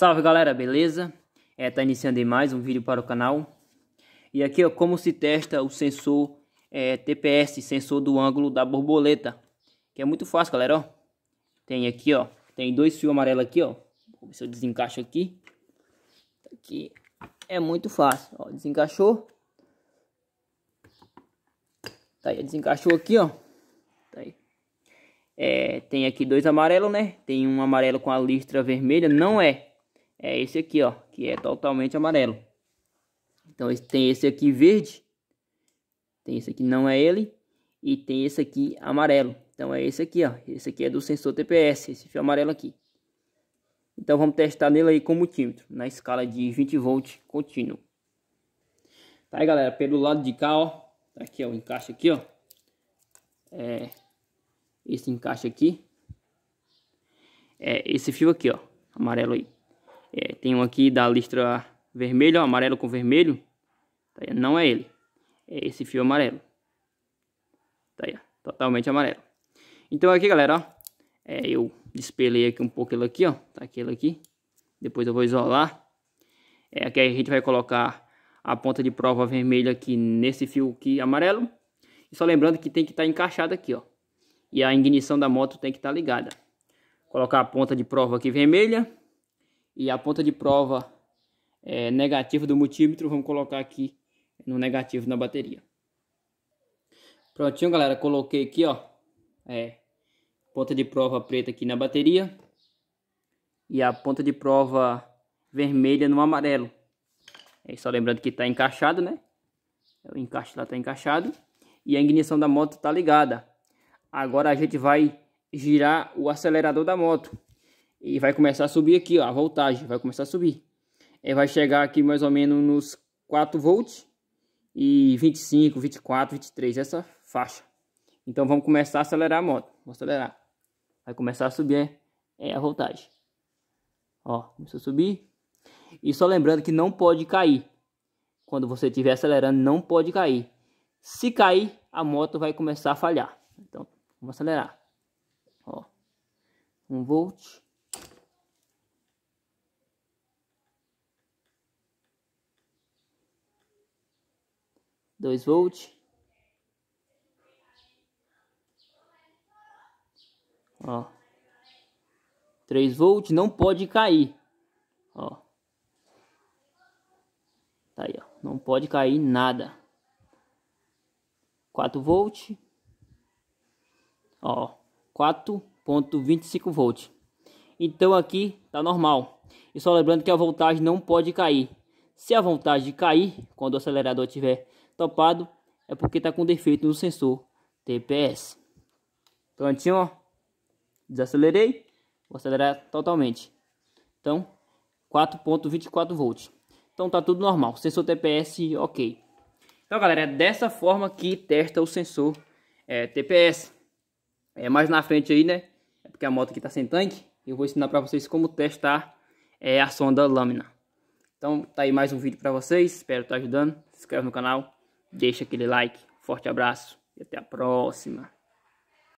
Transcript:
Salve galera, beleza? É, tá iniciando mais um vídeo para o canal. E aqui ó, como se testa o sensor é, TPS, sensor do ângulo da borboleta. Que é muito fácil galera, ó. Tem aqui ó, tem dois fios amarelos aqui ó. Vou ver se eu desencaixo aqui. Tá aqui é muito fácil, ó, desencaixou. Tá aí, desencaixou aqui ó. Tá aí. É, tem aqui dois amarelos, né? Tem um amarelo com a listra vermelha, não é é esse aqui, ó, que é totalmente amarelo. Então tem esse aqui verde, tem esse aqui não é ele e tem esse aqui amarelo. Então é esse aqui, ó, esse aqui é do sensor TPS, esse fio amarelo aqui. Então vamos testar nele aí com multímetro, na escala de 20 volts contínuo. Tá aí galera, pelo lado de cá, ó, tá aqui ó, o encaixe aqui, ó. É esse encaixe aqui. É esse fio aqui, ó, amarelo aí. É, tem um aqui da listra vermelha, ó, amarelo com vermelho. Tá aí, não é ele. É esse fio amarelo. Tá aí, ó, totalmente amarelo. Então aqui, galera, ó. É, eu despelei aqui um pouco ele aqui, ó. Tá aquele aqui. Depois eu vou isolar. É, aqui a gente vai colocar a ponta de prova vermelha aqui nesse fio aqui amarelo. E só lembrando que tem que estar tá encaixado aqui, ó. E a ignição da moto tem que estar tá ligada. Colocar a ponta de prova aqui vermelha e a ponta de prova é, negativa do multímetro, vamos colocar aqui no negativo na bateria. Prontinho, galera, coloquei aqui, ó, é, ponta de prova preta aqui na bateria e a ponta de prova vermelha no amarelo. É só lembrando que está encaixado, né? O encaixe lá está encaixado e a ignição da moto está ligada. Agora a gente vai girar o acelerador da moto. E vai começar a subir aqui, ó, a voltagem vai começar a subir. É, vai chegar aqui mais ou menos nos 4 volts e 25, 24, 23, essa faixa. Então vamos começar a acelerar a moto. Vou acelerar. Vai começar a subir é, é, a voltagem. Ó, começou a subir. E só lembrando que não pode cair. Quando você estiver acelerando, não pode cair. Se cair, a moto vai começar a falhar. Então, vamos acelerar. Ó, 1 volt. 2 volt. Ó. 3 volt não pode cair. Ó. Tá aí, ó. Não pode cair nada. 4 volt. Ó. 4.25 volt. Então aqui tá normal. E só lembrando que a voltagem não pode cair. Se a voltagem cair, quando o acelerador tiver topado é porque está com defeito no sensor TPS. Prontinho, ó. Desacelerei. Vou acelerar totalmente. Então, 4.24 volts. Então tá tudo normal. Sensor TPS, ok. Então, galera, é dessa forma que testa o sensor é, TPS. É mais na frente aí, né? É porque a moto aqui tá sem tanque. Eu vou ensinar para vocês como testar é, a sonda lâmina. Então, tá aí mais um vídeo para vocês. Espero estar tá ajudando. Se inscreve no canal. Deixa aquele like. Forte abraço e até a próxima.